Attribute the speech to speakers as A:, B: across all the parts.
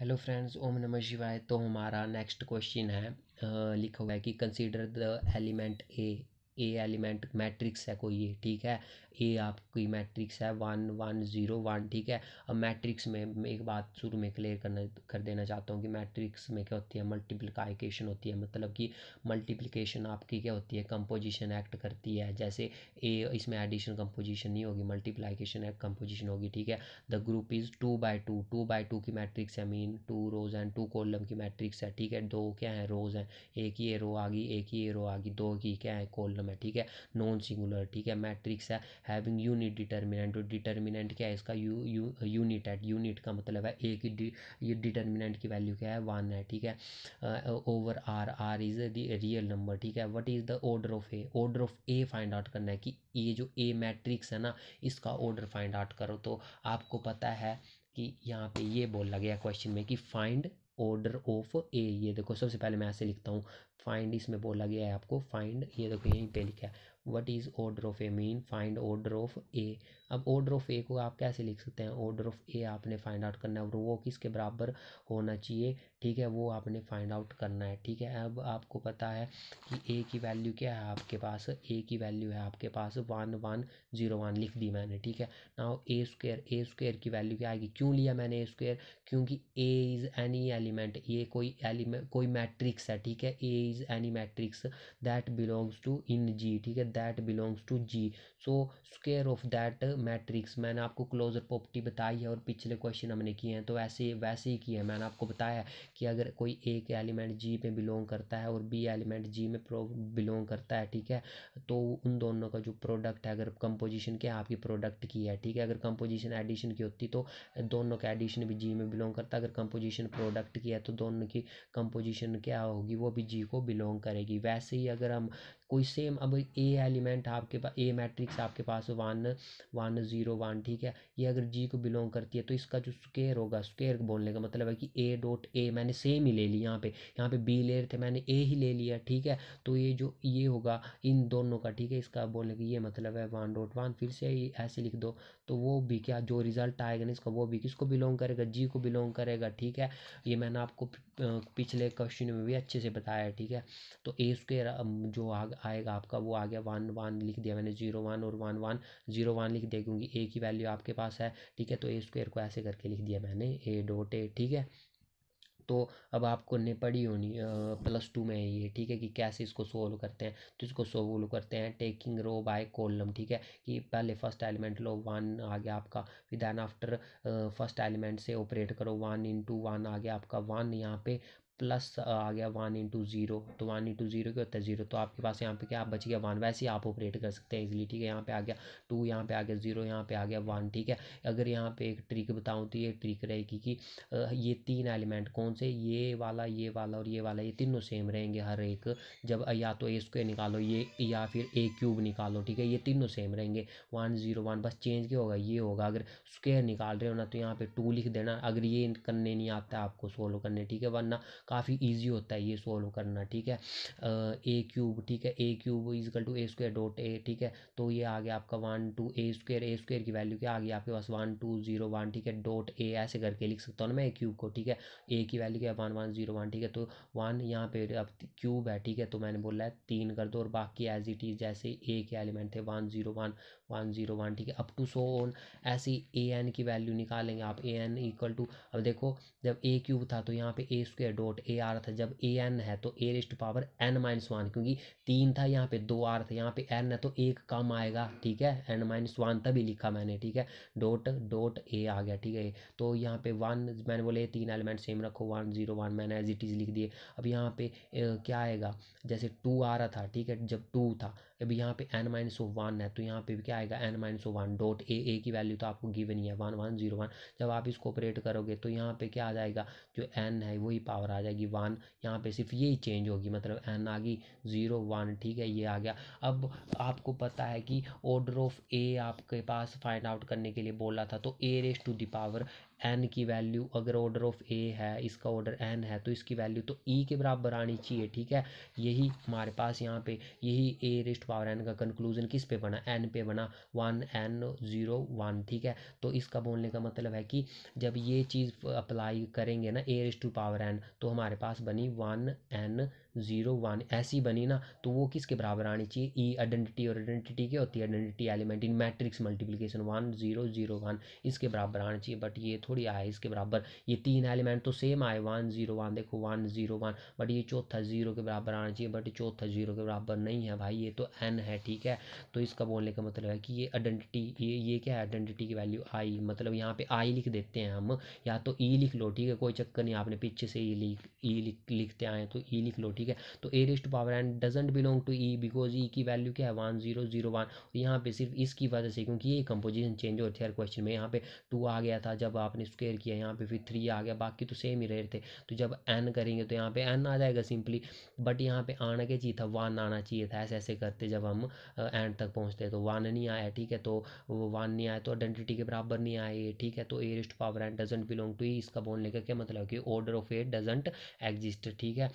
A: hello friends ओम नमः शिवाय तो हमारा नेक्स्ट क्वेश्चन है लिखा हुआ है कि consider the element A A element matrix है कोई ये ठीक है ए आपकी मैट्रिक्स है वन वन ज़ीरो वन ठीक है अब मैट्रिक्स में एक बात शुरू में क्लियर करना कर देना चाहता हूँ कि मैट्रिक्स में क्या होती है मल्टीप्लिकाइकेशन होती है मतलब कि मल्टीप्लिकेशन आपकी क्या होती है कंपोजिशन एक्ट करती है जैसे ए इसमें एडिशन कंपोजिशन नहीं होगी मल्टीप्लाइकेशन एक्ट कंपोजिशन होगी ठीक है the group is two by two two by two की मैट्रिक्स है mean two rows and two column की मैट्रिक्स है ठीक है दो क्या है रोज़ हैं एक ही ए रो आ गई एक ही ए रो आ गई दो की क्या है कॉलम है ठीक है नॉन सिंगुलर ठीक है मैट्रिक्स है हैविंग यूनिट डिटर्मिनेंट और डिटर्मिनेंट क्या है इसका यू यू यूनिट है यूनिट का मतलब है एक ये डिटर्मिनेंट की वैल्यू क्या है वन है ठीक है over R R is the real number ठीक है what is the order of A order of A find out करना है कि ये जो ए मैट्रिक्स है ना इसका ऑर्डर फाइंड आउट करो तो आपको पता है कि यहाँ पे ये बोला गया क्वेश्चन में कि फाइंड ऑर्डर ऑफ ए ये देखो सबसे पहले मैं ऐसे लिखता हूँ फाइंड इसमें बोला गया है आपको फाइंड ये देखो यहीं पे लिखा है what is order of A mean find order of A अब ऑर्डर ऑफ ए को आप कैसे लिख सकते हैं ऑर्डर ऑफ ए आपने फाइंड आउट करना है और वो किसके बराबर होना चाहिए ठीक है वो आपने फाइंड आउट करना है ठीक है अब आपको पता है कि ए की वैल्यू क्या है आपके पास ए की वैल्यू है आपके पास वन वन जीरो वन लिख दी मैंने ठीक है ना ए स्क्र ए स्क्र की वैल्यू क्या आएगी क्यों लिया मैंने ए स्क्वेयर क्योंकि ए इज़ एनी एलिमेंट ये कोई एलिमेंट कोई मैट्रिक्स है ठीक है A is any matrix that belongs to in G ठीक है that belongs to G so square of that matrix मैंने आपको क्लोजर प्रॉपर्टी बताई है और पिछले क्वेश्चन हमने किए हैं तो ऐसे वैसे ही किया है मैंने आपको बताया कि अगर कोई एक एलिमेंट जी में बिलोंग करता है और बी एलिमेंट जी में बिलोंग करता है ठीक है तो उन दोनों का जो प्रोडक्ट है अगर कंपोजिशन क्या आपकी प्रोडक्ट की है ठीक है अगर कंपोजिशन एडिशन की होती तो दोनों का एडिशन भी जी में बिलोंग करता अगर कंपोजिशन प्रोडक्ट की है तो दोनों की कंपोजिशन क्या होगी वो भी जी को बिलोंग करेगी वैसे ही अगर हम कोई सेम अब ए एलिमेंट आपके पास ए मैट्रिक्स आपके पास वन वन ज़ीरो वन ठीक है ये अगर जी को बिलोंग करती है तो इसका जो स्केयर होगा स्केयर बोलने का मतलब है कि ए डॉट ए मैंने सेम ही ले ली यहाँ पे यहाँ पे बी ले रहे थे मैंने ए ही ले लिया ठीक है तो ये जो ये होगा इन दोनों का ठीक है इसका बोलने का ये मतलब है वन डॉट वन फिर से ऐसे लिख दो तो वो भी क्या जो रिज़ल्ट आएगा ना इसका वो भी किसको बिलोंग करेगा जी को बिलोंग करेगा ठीक है ये मैंने आपको पिछले क्वेश्चन में भी अच्छे से बताया ठीक है तो ए स्क्र जो आ आएगा आपका वो आ गया वन वन लिख दिया मैंने जीरो वन और वन वन जीरो वन लिख दिया क्योंकि ए की वैल्यू आपके पास है ठीक है तो ए स्क्वेयर को ऐसे करके लिख दिया मैंने ए डोट ए ठीक है तो अब आपको ने पढ़ी होनी प्लस टू में ये ठीक है कि कैसे इसको सोल्व करते हैं तो इसको सोल्व करते हैं टेकिंग रो बाय कॉलम ठीक है कि पहले फर्स्ट एलिमेंट लो वन आ गया आपका फिर देन आफ्टर फर्स्ट एलिमेंट से ऑपरेट करो वन इंटू वन आ गया आपका वन यहाँ पे प्लस आ गया वन इंटू ज़ीरो तो वन इंटू ज़ीरो क्या होता है ज़ीरो तो आपके पास यहाँ पे क्या बच गया वन वैसे ही आप ऑपरेट कर सकते हैं इजिली ठीक है यहाँ पे आ गया टू यहाँ पे आ गया ज़ीरो यहाँ पे आ गया वन ठीक है अगर यहाँ पे एक ट्रिक बताऊँ तो ये ट्रिक रहेगी कि ये तीन एलिमेंट कौन से ये वाला ये वाला और ये वाला ये तीनों सेम रहेंगे हर एक जब या तो ए स्क्वेयर निकालो ये या फिर ए क्यूब निकालो ठीक है ये तीनों सेम रहेंगे वन ज़ीरो वन बस चेंज क्या होगा ये होगा अगर स्क्वेयर निकाल रहे हो ना तो यहाँ पे टू लिख देना अगर ये करने नहीं आता आपको सोल्व करने ठीक है वरना काफ़ी ईजी होता है ये सोल्व करना ठीक है ए क्यूब ठीक है A cube equal to A square dot A ठीक है तो ये आ गया आपका one two A square A square की वैल्यू क्या आ गई आपके पास वन टू जीरो वन ठीक है डॉट ए ऐसे करके लिख सकता हूँ ना मैं ए क्यूब को ठीक है ए की वैल्यू क्या है वन वन जीरो वन ठीक है तो वन यहाँ पे अब क्यूब है ठीक है तो मैंने बोला है तीन कर दो और बाकी एज इट इज़ जैसे ए के एलिमेंट थे one zero one one zero one ठीक है अप टू सो ऑन ऐसे ए एन की वैल्यू निकालेंगे आप ए एन इक्वल टू अब देखो जब ए क्यूब था तो यहाँ पे ए स्क्वेयर डॉट ए आर था जब ए एन है तो A raised power N minus one क्योंकि तीन था यहाँ पे दो आर था यहाँ पे एन है तो एक कम आएगा ठीक है एन माइनस वन तभी लिखा मैंने ठीक है डॉट डॉट ए आ गया ठीक है तो यहाँ पे वन मैंने बोले तीन एलिमेंट सेम रखो वन जीरो वन मैंने एज इट इज़ लिख दिए अब यहाँ पे क्या आएगा जैसे टू आ रहा था ठीक है जब टू था अब यहाँ पे एन माइनस वन है तो यहाँ पे क्या आएगा N minus one dot A A की वैल्यू तो आपको गिवन ही है वन वन जीरो वन जब आप इसको ऑपरेट करोगे तो यहाँ पे क्या आ जाएगा जो एन है वही पावर आ जाएगी वन यहाँ पे सिर्फ यही चेंज होगी मतलब एन आ गई जीरो वन ठीक है ये आ गया अब आपको पता है कि ऑर्डर ऑफ ए आपके पास फाइंड आउट करने के लिए बोला था तो A raise to the power N की वैल्यू अगर ऑर्डर ऑफ ए है इसका ऑर्डर एन है तो इसकी वैल्यू तो ई e के बराबर आनी चाहिए ठीक है यही हमारे पास यहाँ पे यही ए रिस्ट पावर एन का कंक्लूजन किस पे बना एन पे बना वन एन ज़ीरो वन ठीक है तो इसका बोलने का मतलब है कि जब ये चीज़ अप्लाई करेंगे ना A raised to power N तो हमारे पास बनी वन एन जीरो वन ऐसी बनी ना तो वो किसके बराबर आनी चाहिए ई e आइडेंटिटी और आइडेंटिटी क्या होती है identity element in matrix multiplication one zero zero one इसके बराबर आना चाहिए बट ये थोड़ी आए इसके बराबर ये तीन एलिमेंट तो सेम आए वन जीरो वन देखो वन जीरो वन बट ये चौथा जीरो के बराबर आना चाहिए बट चौथा जीरो के बराबर नहीं है भाई ये तो एन है ठीक है तो इसका बोलने का मतलब है कि ये आइडेंटिटी ये ये क्या है आइडेंटिटी की वैल्यू आई मतलब यहाँ पे आई लिख देते हैं हम या तो ई e लिख लो ठीक है कोई चक्कर नहीं आपने पीछे से ई e लिख ई लिख लिखते आए तो ई लिख लो ठीक है ठीक है तो A raised power N doesn't belong to E because E की वैल्यू क्या है वन जीरो जीरो वन यहाँ पे सिर्फ इसकी वजह से क्योंकि ये कंपोजिशन चेंज हो रही है क्वेश्चन में यहाँ पे टू आ गया था जब आपने स्क्वेयर किया यहाँ पे फिर थ्री आ गया बाकी तो सेम ही रहे थे तो जब एन करेंगे तो यहाँ पे एन आ जाएगा सिंपली बट यहाँ पे आना क्या चाहिए था वन आना चाहिए था ऐसे ऐसे करते जब हम एंड तक पहुँचते तो वन नहीं आया ठीक है तो वो वन नहीं आया तो आइडेंटिटी के बराबर नहीं आए ये ठीक है तो A raised power N doesn't belong to E इसका बोलने का क्या मतलब कि order of A doesn't exist ठीक है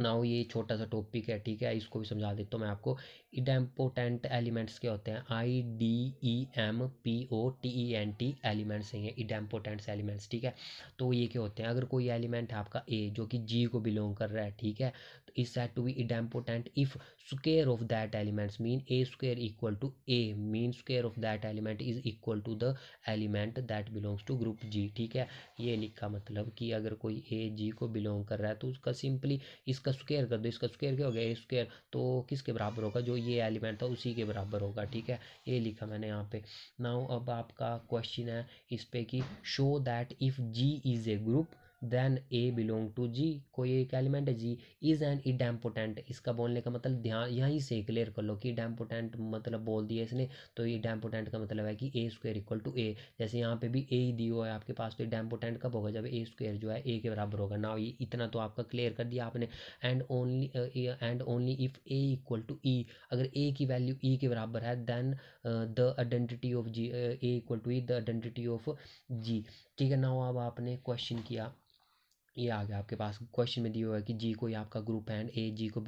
A: नाउ ये छोटा सा टॉपिक है ठीक है इसको भी समझा देता हूँ मैं आपको इडेम्पोटेंट एलिमेंट्स क्या होते हैं I D E M P O T E N T elements हैं ये इडेम्पोटेंट्स एलिमेंट्स ठीक है तो ये क्या होते हैं अगर कोई एलिमेंट है आपका ए जो कि जी को बिलोंग कर रहा है ठीक है तो is said to be idempotent if square of that elements mean A square equal to A mean square of that element is equal to the element that belongs to group G ठीक है ये लिखा मतलब कि अगर कोई ए जी को belong कर रहा है तो उसका सिंपली इसका इसका स्क्वेयर कर दो इसका स्क्वेयर क्या हो गया ए स्क्वेयर तो किसके बराबर होगा जो ये एलिमेंट था उसी के बराबर होगा ठीक है ये लिखा मैंने यहाँ पे नाउ अब आपका क्वेश्चन है इस पर कि show that if G is a group then A belong to G कोई एक एलिमेंट है जी इज एन इडेम्पोटेंट इसका बोलने का मतलब ध्यान यहीं से क्लियर कर लो कि इडेम्पोटेंट मतलब बोल दिया इसने तो ये डेम्पोटेंट का मतलब है कि A square equal to A जैसे यहाँ पे भी ए ही दी हुआ है आपके पास तो इडेम्पोटेंट कब होगा जब ए स्क्वेयर जो है ए के बराबर होगा ना ये इतना तो आपका क्लियर कर दिया आपने and only and only if A equal to E अगर ए की वैल्यू ई e के बराबर है then the identity of G A equal to E the identity of G ठीक है ना अब आपने क्वेश्चन किया ये आ गया आपके पास क्वेश्चन में दिया हुआ है कि जी कोई आपका ग्रुप है एंड ए जी को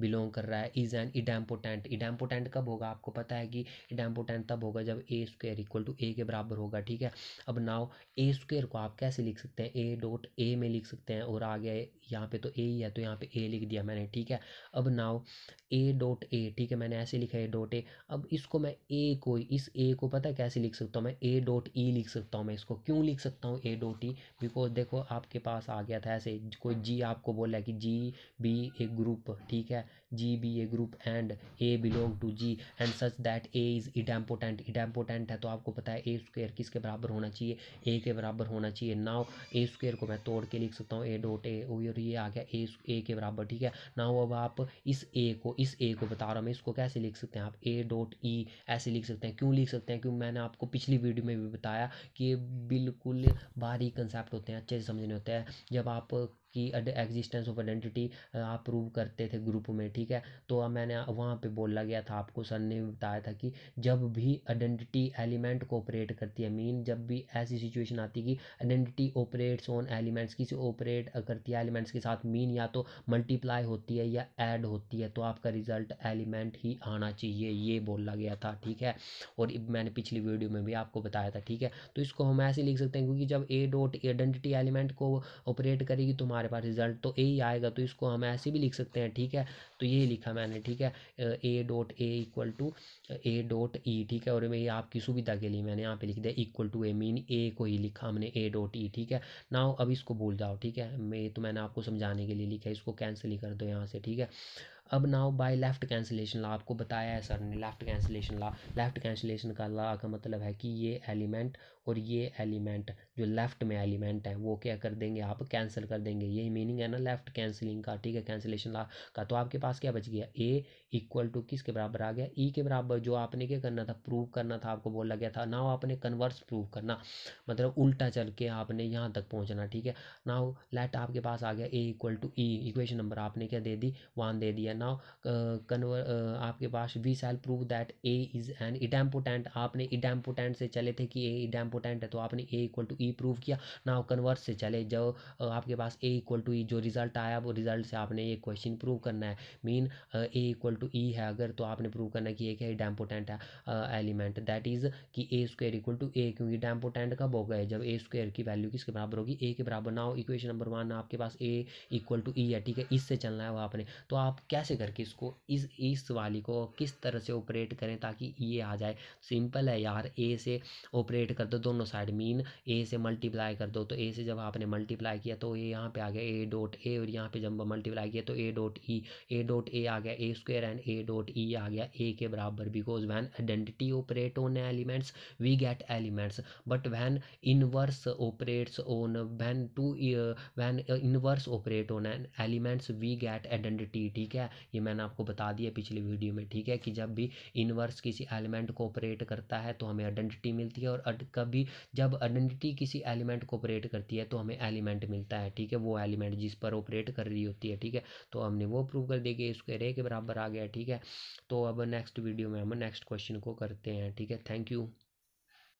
A: बिलोंग कर रहा है इज एन इडेम्पोटेंट इडेम्पोटेंट कब होगा आपको पता है कि इडेम्पोटेंट तब होगा जब A square equal to A के बराबर होगा ठीक है अब नाव ए स्क्वेयर को आप कैसे लिख सकते हैं ए डॉट ए में लिख सकते हैं और आ गया यहाँ पे तो ए ही है तो यहाँ पे ए लिख दिया मैंने ठीक है अब नाव ए डॉट ए ठीक है मैंने ऐसे लिखा है डॉट ए अब इसको मैं ए को इस ए को पता है कैसे लिख सकता हूँ मैं ए डॉट ई लिख सकता हूँ मैं इसको क्यों लिख सकता हूँ ए डॉट ई बिकॉज देखो आपके पास आ गया गया था ऐसे कोई जी आपको बोला कि जी बी एक ग्रुप ठीक है G be a group and A belong to G and such that A is idempotent idempotent है तो आपको पता है ए स्क्वेयर किसके बराबर होना चाहिए A के बराबर होना चाहिए नाउ ए स्क्वेयर को मैं तोड़ के लिख सकता हूँ ए डॉट ए और ये आ गया ए ए के बराबर ठीक है नाउ अब आप इस ए को इस ए को बता रहा हूँ मैं इसको कैसे लिख सकते हैं आप ए डॉट ई ऐसे लिख सकते हैं क्यों लिख सकते हैं क्योंकि मैंने आपको पिछली वीडियो में भी बताया कि ये बिल्कुल भारी कंसेप्ट होते हैं अच्छे से समझने होते हैं जब आप की एग्जिस्टेंस ऑफ आइडेंटिटी आप प्रूव करते थे ग्रुप में ठीक है तो मैंने वहाँ पे बोला गया था आपको सर ने बताया था कि जब भी आइडेंटिटी एलिमेंट को ऑपरेट करती है मीन जब भी ऐसी सिचुएशन आती है कि आइडेंटिटी ऑपरेट्स ऑन एलिमेंट्स किसी ऑपरेट करती है एलिमेंट्स के साथ मीन या तो मल्टीप्लाई होती है या एड होती है तो आपका रिजल्ट एलिमेंट ही आना चाहिए ये बोला गया था ठीक है और मैंने पिछली वीडियो में भी आपको बताया था ठीक है तो इसको हम ऐसे लिख सकते हैं क्योंकि जब ए डॉट आइडेंटिटी एलिमेंट को ऑपरेट करेगी तुम्हारे तो हमारे पास रिजल्ट तो ए ही आएगा तो इसको हम ऐसे भी लिख सकते हैं ठीक है तो ये लिखा मैंने ठीक है A dot A equal to A dot E ठीक है और ये आपकी सुविधा के लिए मैंने यहाँ पे लिख दिया equal to A mean A को ही लिखा हमने ए डॉट ई ठीक है ना अब इसको भूल जाओ ठीक है मैं तो मैंने आपको समझाने के लिए लिखा है इसको कैंसिल ही कर दो यहाँ से ठीक है अब now by left cancellation law आपको बताया है सर ने left cancellation law left cancellation का ला का मतलब है कि ये एलिमेंट और ये एलिमेंट जो लेफ़्ट में एलिमेंट है वो क्या कर देंगे आप कैंसिल कर देंगे यही मीनिंग है ना लेफ़्ट कैंसिलिंग का ठीक है कैंसिलेशन ला का तो आपके पास क्या बच गया ए इक्वल टू किसके बराबर आ गया ई e के बराबर जो आपने क्या करना था प्रूव करना था आपको बोला गया था ना आपने कन्वर्स प्रूव करना मतलब उल्टा चल के आपने यहाँ तक पहुँचना ठीक है ना लेट आपके पास आ गया A equal to E equation number आपने क्या दे दी वन दे दिया नाउ कन्वर आपके पास we shall prove that A is an idempotent आपने इडेम्पोटेंट से चले थे कि ए इडेम्पोटेंट है तो आपने A equal to E prove किया नाउ कन्वर्स से चले जो आपके पास ए इक्वल टू ई जो रिजल्ट आया वो रिजल्ट से आपने ये क्वेश्चन प्रूव करना है mean A equal to E है अगर तो आपने प्रूव करना कि ए क्या इडेम्पोटेंट है एलिमेंट दैट इज़ कि A square equal to A क्योंकि इडेम्पोटेंट कब हो गए जब ए स्क्वेयर की वैल्यू किसके बराबर होगी ए के बराबर नाउ इक्वेशन नंबर वन आपके पास ए इक्वल टू ई है ठीक है इससे चलना है वो आपने तो आप कैसे कैसे करके इसको इस इस वाली को किस तरह से ऑपरेट करें ताकि ये आ जाए सिंपल है यार ए से ऑपरेट कर दो दोनों साइड मीन ए से मल्टीप्लाई कर दो तो ए से जब आपने मल्टीप्लाई किया तो ये यहाँ पे आ गया ए डॉट ए और यहाँ पे जब मल्टीप्लाई किया तो ए dot E A dot A आ गया A square and A dot E आ गया ए के बराबर because when identity operate on elements we get elements but when inverse operates on when to when inverse operate on elements we get identity ठीक है ये मैंने आपको बता दिया पिछली वीडियो में ठीक है कि जब भी इनवर्स किसी एलिमेंट को ऑपरेट करता है तो हमें आइडेंटिटी मिलती है और कभी जब आइडेंटिटी किसी एलिमेंट को ऑपरेट करती है तो हमें एलिमेंट मिलता है ठीक है वो एलिमेंट जिस पर ऑपरेट कर रही होती है ठीक है तो हमने वो प्रूव कर दिया कि इसके रे के बराबर आ गया ठीक है तो अब नेक्स्ट वीडियो में हम नेक्स्ट क्वेश्चन को करते हैं ठीक है थैंक यू